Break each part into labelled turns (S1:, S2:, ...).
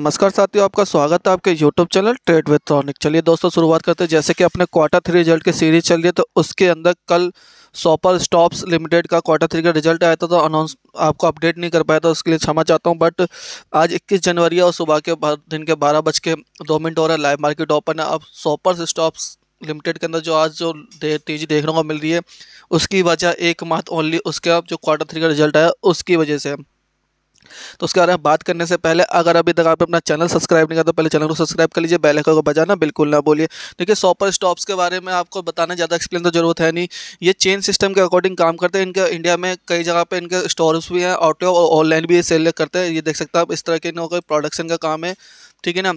S1: नमस्कार साथियों आपका स्वागत है आपके YouTube चैनल ट्रेड विथ ट्रॉनिक चलिए दोस्तों शुरुआत करते हैं जैसे कि अपने क्वार्टर थ्री रिजल्ट की सीरीज चल रही है तो उसके अंदर कल सॉपर स्टॉप्स लिमिटेड का क्वार्टर थ्री का रिजल्ट आया था तो अनाउंस आपको अपडेट नहीं कर पाया था उसके लिए क्षमा चाहता हूँ बट आज 21 जनवरी और सुबह के दिन के बारह बज के दो मिनट हो रहा है लाइव मार्केट ओपन है अब सॉपर स्टॉप्स लिमिटेड के अंदर जो आज जो दे, तेजी देखने को मिल रही है उसकी वजह एक माह ओनली उसके अब जो क्वार्टर थ्री का रिजल्ट आया उसकी वजह से तो उसके बारे में बात करने से पहले अगर अभी तक आप अपना चैनल सब्सक्राइब नहीं करता तो पहले चैनल को सब्सक्राइब कर लीजिए बेल आइकन को बजाना बिल्कुल ना बोलिए देखिए सॉपर स्टॉप्स के बारे में आपको बताने ज़्यादा एक्सप्लेन तो जरूरत है नहीं ये चेन सिस्टम के अकॉर्डिंग काम करते हैं इनके इंडिया में कई जगह पर इनके स्टोर्स भी हैं ऑटो और ऑनलाइन भी सेल करते हैं ये देख सकते हैं आप इस तरह के इनका प्रोडक्शन का काम है ठीक है ना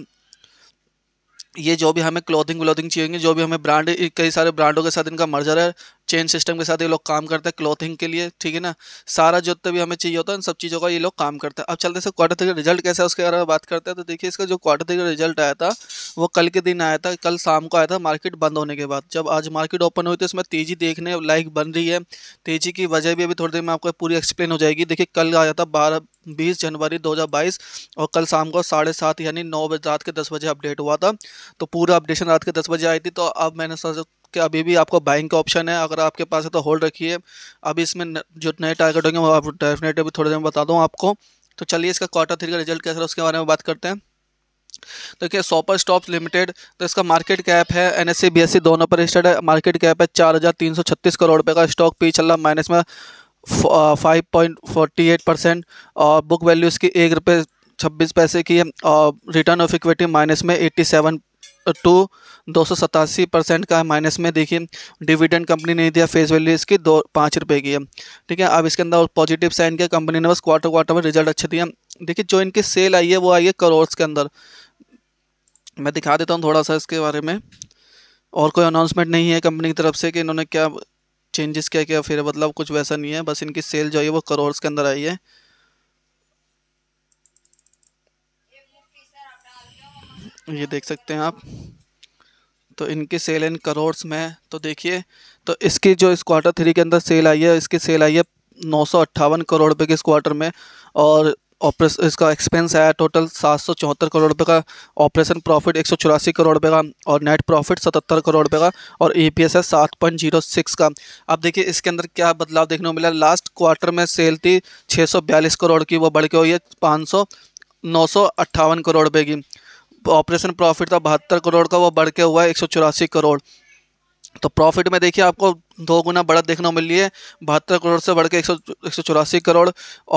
S1: ये जो भी हमें क्लोथिंग व्लोथिंग चाहिए जो भी हमें ब्रांड कई सारे ब्रांडों के साथ इनका मर्जर है चेन सिस्टम के साथ ये लोग काम करते हैं क्लोथिंग के लिए ठीक है ना सारा जो भी हमें चाहिए होता है इन सब चीज़ों का ये लोग काम करते हैं अब चलते से क्वार्टर थ्री रिजल्ट कैसा है उसके बारे में बात करते हैं तो देखिए इसका जो क्वार्टर थ्री रिजल्ट आया था वो कल के दिन आया था कल शाम को आया था मार्केट बंद होने के बाद जब आज मार्केट ओपन हुई तो इसमें तेज़ी देखने लाइक बन रही है तेज़ी की वजह भी अभी थोड़ी देर में आपको पूरी एक्सप्लेन हो जाएगी देखिए कल आया था बारह बीस जनवरी 2022 और कल शाम को साढ़े सात यानी नौ बजे रात के दस बजे अपडेट हुआ था तो पूरा अपडेशन रात के दस बजे आई थी तो अब मैंने सोचा कि अभी भी आपको बाइंग का ऑप्शन है अगर आपके पास है तो होल्ड रखिए अभी इसमें जो नए टारगेट होंगे वो आप डेफिनेटली अभी थोड़ी देर में बता दूँ आपको तो चलिए इसका क्वार्टर थ्री का रिजल्ट कैसा है उसके बारे में बात करते हैं देखिए सॉपर स्टॉप्स लिमिटेड तो इसका मार्केट कैप है एन एस e e दोनों पर रजिस्टर्ड है मार्केट कैप है चार हज़ार तीन सौ छत्तीस करोड़ रुपये का स्टॉक पी चल रहा माइनस में five point forty eight percent और बुक वैल्यू इसकी एक रुपये छब्बीस पैसे की है और रिटर्न ऑफ इक्विटी माइनस में एट्टी सेवन टू दो सौ सतासी परसेंट का माइनस में देखिए डिविडेंड कंपनी ने दिया फेस वैल्यू इसकी दो पाँच रुपये की है ठीक है अब इसके अंदर पॉजिटिव साइन किया कंपनी ने बस क्वार्टर क्वार्टर में रिजल्ट अच्छे दिया देखिए जो इनकी सेल आई है वो आई है करोड़ के अंदर मैं दिखा देता हूँ थोड़ा सा इसके बारे में और कोई अनाउंसमेंट नहीं है कंपनी की तरफ से कि इन्होंने क्या चेंजेस क्या क्या फिर मतलब कुछ वैसा नहीं है बस इनकी सेल जो है वो करोड़ के अंदर आई है ये देख सकते हैं आप तो इनकी सेल इन करोड़ में तो देखिए तो इसकी जो इस क्वार्टर थ्री के अंदर सेल आई है इसकी सेल आई है नौ करोड़ रुपये के इस क्वार्टर में और ऑपरेशन इसका एक्सपेंस आया टोटल सात सौ चौहत्तर करोड़ रुपये का ऑपरेशन प्रॉफिट एक सौ चौरासी करोड़ रुपये का और नेट प्रॉफिट सतहत्तर करोड़ रुपये का और ई पी एस है सात पॉइंट जीरो सिक्स का अब देखिए इसके अंदर क्या बदलाव देखने को मिला लास्ट क्वार्टर में सेल थी छः सौ बयालीस करोड़ की वो बढ़ के हुई है पाँच सौ नौ सौ अट्ठावन करोड़ रुपये की ऑपरेशन प्रॉफिट था बहत्तर करोड़ का वो बढ़ के हुआ है एक सौ चौरासी करोड़ तो प्रॉफिट में देखिए आपको दो गुना बढ़त देखने को मिली है बहत्तर करोड़ से बढ़ के एक सौ एक सौ चौरासी करोड़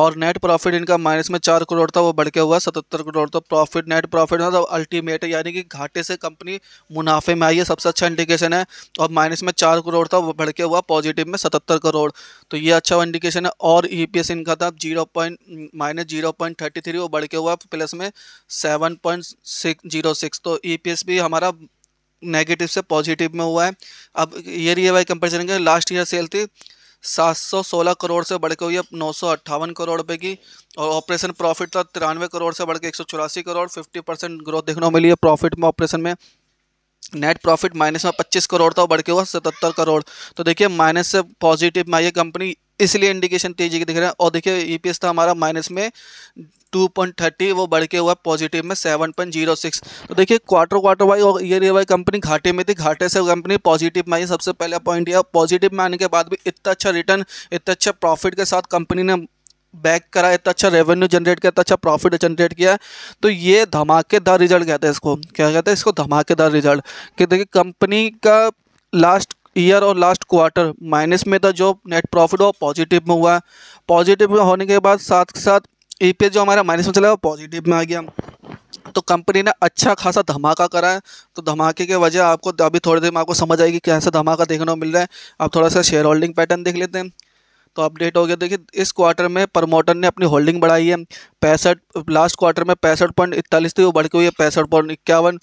S1: और नेट प्रॉफिट इनका माइनस में चार करोड़ था वो बढ़ के हुआ सतहत्तर करोड़ तो प्रॉफिट नेट प्रॉफिट तो अल्टीमेट यानी कि घाटे से कंपनी मुनाफे में आई है सबसे अच्छा इंडिकेशन है और माइनस में चार करोड़ था वो बढ़ के हुआ पॉजिटिव में सतहत्तर करोड़ तो ये अच्छा इंडिकेशन है और ई e इनका था zero point minus zero point thirty three वो बढ़ के हुआ प्लस में seven point six zero six तो ई e भी हमारा नेगेटिव से पॉजिटिव में हुआ है अब ईयर ईयर वाई कंपेरिजन करेंगे लास्ट ईयर सेल थी 716 करोड़ से बढ़ के हुई है नौ करोड़ रुपये की और ऑपरेशन प्रॉफिट था तिरानवे करोड़ से बढ़ के एक करोड़ 50 परसेंट ग्रोथ देखने को मिली है प्रॉफिट में ऑपरेशन में नेट प्रॉफिट माइनस में 25 करोड़ था बढ़ के हुआ 77 करोड़ तो देखिए माइनस से पॉजिटिव में आई है कंपनी इसलिए इंडिकेशन तेजी के दिख रहे हैं और देखिए ई e था हमारा माइनस में 2.30 वो बढ़ के हुआ पॉजिटिव में 7.06 तो देखिए क्वार्टर क्वार्टर वाई और ईयर ईयर वाई कंपनी घाटे में थी घाटे से कंपनी पॉजिटिव में आई सबसे पहला पॉइंट यह पॉजिटिव में आने के बाद भी इतना अच्छा रिटर्न इतना अच्छा प्रॉफिट के साथ कंपनी ने बैक करा इतना अच्छा रेवेन्यू जनरेट किया इतना अच्छा प्रॉफिट जनरेट किया तो ये धमाकेदार रिजल्ट कहते हैं इसको क्या कहते हैं इसको धमाकेदार रिजल्ट कि देखिए कंपनी का लास्ट ईयर और लास्ट क्वार्टर माइनस में था जो नेट प्रॉफिट वो पॉजिटिव में हुआ पॉजिटिव में होने के बाद साथ साथ ई e जो हमारा माइनस में चला वो पॉजिटिव में आ गया तो कंपनी ने अच्छा खासा धमाका करा है तो धमाके के वजह आपको तो अभी थोड़ी देर में आपको समझ आएगी कैसा धमाका देखने को मिल रहा है आप थोड़ा सा शेयर होल्डिंग पैटर्न देख लेते हैं तो अपडेट हो गया देखिए इस क्वार्टर में प्रमोटर ने अपनी होल्डिंग बढ़ाई है पैंसठ लास्ट क्वार्टर में पैंसठ पॉइंट इकतालीस थी वो बढ़ के हुई है पैंसठ पॉइंट इक्यावन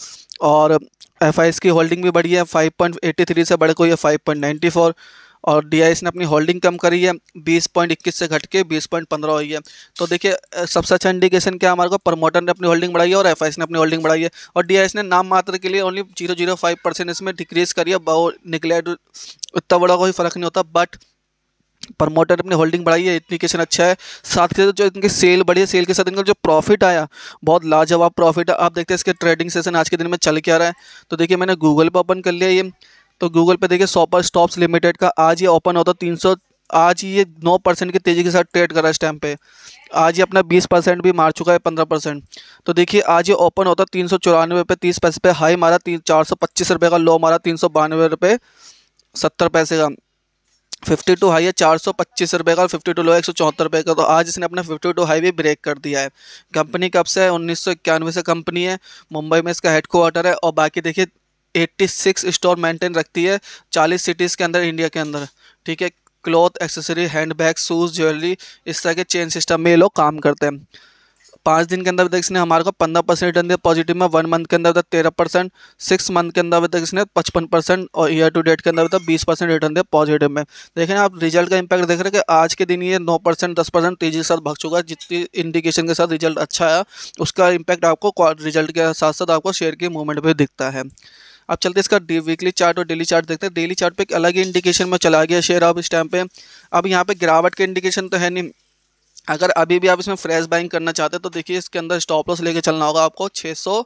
S1: और एफ की होल्डिंग भी बढ़ी है 5.83 से बढ़ गई है 5.94 और डी ने अपनी होल्डिंग कम करी है 20.21 से घट के 20.15 हुई है तो देखिए सबसे अच्छा इंडिकेशन क्या हमारे को प्रमोटर ने अपनी होल्डिंग बढ़ाई है और एफ ने अपनी होल्डिंग बढ़ाई है और डी ने नाम मात्र के लिए only zero zero five percent इसमें डिक्रीज़ करी है निकले उतना बड़ा कोई फ़र्क नहीं होता बट प्रमोटर अपनी होल्डिंग बढ़ाई है इतनी किसान अच्छा है साथ के साथ जो इनके सेल बढ़ी है सेल के साथ इनका जो प्रॉफिट आया बहुत लाजवाब प्रॉफिट है आप देखते हैं इसके ट्रेडिंग सेशन आज के दिन में चल के आ रहा है तो देखिए मैंने गूगल पर ओपन कर लिया ये तो गूगल पे देखिए सॉपर स्टॉप्स लिमिटेड का आज ये ओपन होता तीन सौ आज ये नौ परसेंट की तेज़ी के साथ ट्रेड कर रहा है इस टाइम पे आज ये अपना बीस परसेंट भी मार चुका है पंद्रह परसेंट तो देखिए आज ये ओपन होता तीन सौ चौरानवे रुपये तीस पैसे पे हाई मारा तीन चार सौ पच्चीस रुपये का लो मारा तीन सौ बानवे रुपये सत्तर पैसे का फिफ्टी टू हाई है चार सौ पच्चीस रुपये का और फिफ्टी टू लो एक सौ चौहत्तर रुपये का तो आज इसने अपना फिफ्टी टू हाई भी ब्रेक कर दिया है कंपनी कब से है उन्नीस सौ इक्यानवे से कंपनी है मुंबई में इसका हेडकोार्टर है और बाकी देखिए एट्टी सिक्स स्टोर मेंटेन रखती है चालीस सिटीज़ के अंदर इंडिया के अंदर ठीक है cloth accessory hand bag shoes jewellery इस तरह के चेन सिस्टम में ये लोग काम करते हैं पाँच दिन के अंदर तक इसने हमारे को पंद्रह परसेंट रिटर्न दिया पॉजिटिव में वन मंथ के अंदर तक तेरह परसेंट सिक्स मंथ के अंदर तक इसने पचपन परसेंट और ईयर टू डेट के अंदर तक बीस परसेंट रिटर्न दिया पॉजिटिव में देखें आप रिजल्ट का इंपैक्ट देख रहे हैं कि आज के दिन ये नौ परसेंट दस परसेंट तेजी के साथ भाग चुका है जितनी इंडिकेशन के साथ रिजल्ट अच्छा आया उसका इम्पैक्ट आपको रिजल्ट के साथ साथ आपको शेयर की मूवमेंट भी दिखता है अब चलते इसका इसका वीकली चार्ट और डेली चार्ट देखते हैं डेली चार्ट पे एक अलग ही इंडिकेशन में चला गया शेयर अब इस टाइम पे अब यहाँ पे गिरावट के इंडिकेशन तो है नहीं अगर अभी भी आप इसमें फ्रेश बाइंग करना चाहते हैं तो देखिए इसके अंदर स्टॉप लॉस लेके चलना होगा आपको 600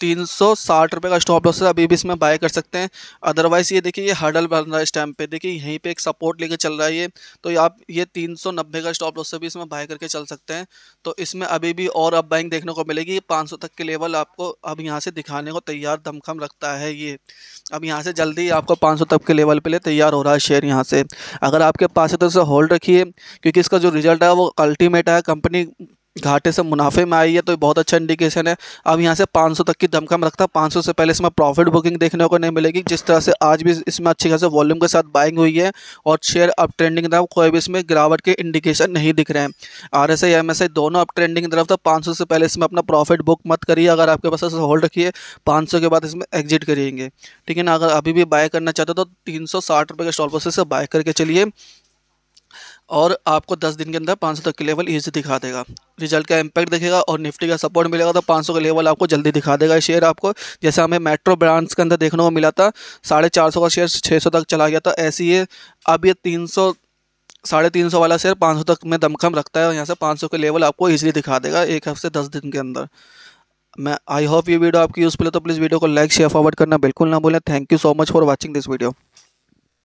S1: तीन सौ साठ रुपये का स्टॉप लॉस है अभी भी इसमें बाय कर सकते हैं अदरवाइज़ ये देखिए ये हर्डल बन रहा है इस टाइम पे देखिए यहीं पे एक सपोर्ट लेकर चल रहा है ये तो आप ये तीन सौ नब्बे का स्टॉप लॉस से भी इसमें बाय करके चल सकते हैं तो इसमें अभी भी और अब बाइंग देखने को मिलेगी पाँच सौ तक के लेवल आपको अब यहाँ से दिखाने को तैयार दमखम रखता है ये अब यहाँ से जल्दी आपको पाँच सौ तक के लेवल पर ले तैयार हो रहा है शेयर यहाँ से अगर आपके पास है तो इसे होल्ड रखिए क्योंकि इसका जो रिजल्ट है वो अल्टीमेट है कंपनी घाटे से मुनाफे में आई है तो बहुत अच्छा इंडिकेशन है अब यहाँ से 500 तक की में रखता है 500 से पहले इसमें प्रॉफिट बुकिंग देखने को नहीं मिलेगी जिस तरह से आज भी इसमें अच्छी खासी वॉल्यूम के साथ बाइंग हुई है और शेयर अप ट्रेंडिंग तरफ कोई भी इसमें गिरावट के इंडिकेशन नहीं दिख रहे हैं आर एस आई दोनों अप ट्रेंडिंग तरफ था पाँच से पहले इसमें अपना प्रॉफिट बुक मत करिए अगर आपके पास होल्ड रखिए पाँच के बाद इसमें एग्जिट करिएगे ठीक है ना अगर अभी भी बाय करना चाहते हो तो तीन सौ के स्टॉल पर से बाय करके चलिए और आपको 10 दिन के अंदर 500 तक के लेवल ईजी दिखा देगा रिजल्ट का इम्पैक्ट दिखेगा और निफ्टी का सपोर्ट मिलेगा तो 500 का लेवल आपको जल्दी दिखा देगा शेयर आपको जैसे हमें मेट्रो ब्रांड्स के अंदर देखने को मिला था साढ़े चार का शेयर छः तक चला गया था ऐसी ये अब ये तीन साढ़े तीन सौ वाला शेयर पाँच सौ तक में दमखम रखता है और यहाँ से पाँच सौ के लेवल आपको ईजिली दिखा देगा एक हफ्ते दस दिन के अंदर मैं आई होप ये वीडियो आपकी यूज़फुल है तो प्लीज़ वीडियो को लाइक शेयर फॉरवर्ड करना बिल्कुल ना भूलें thank you so much for watching this video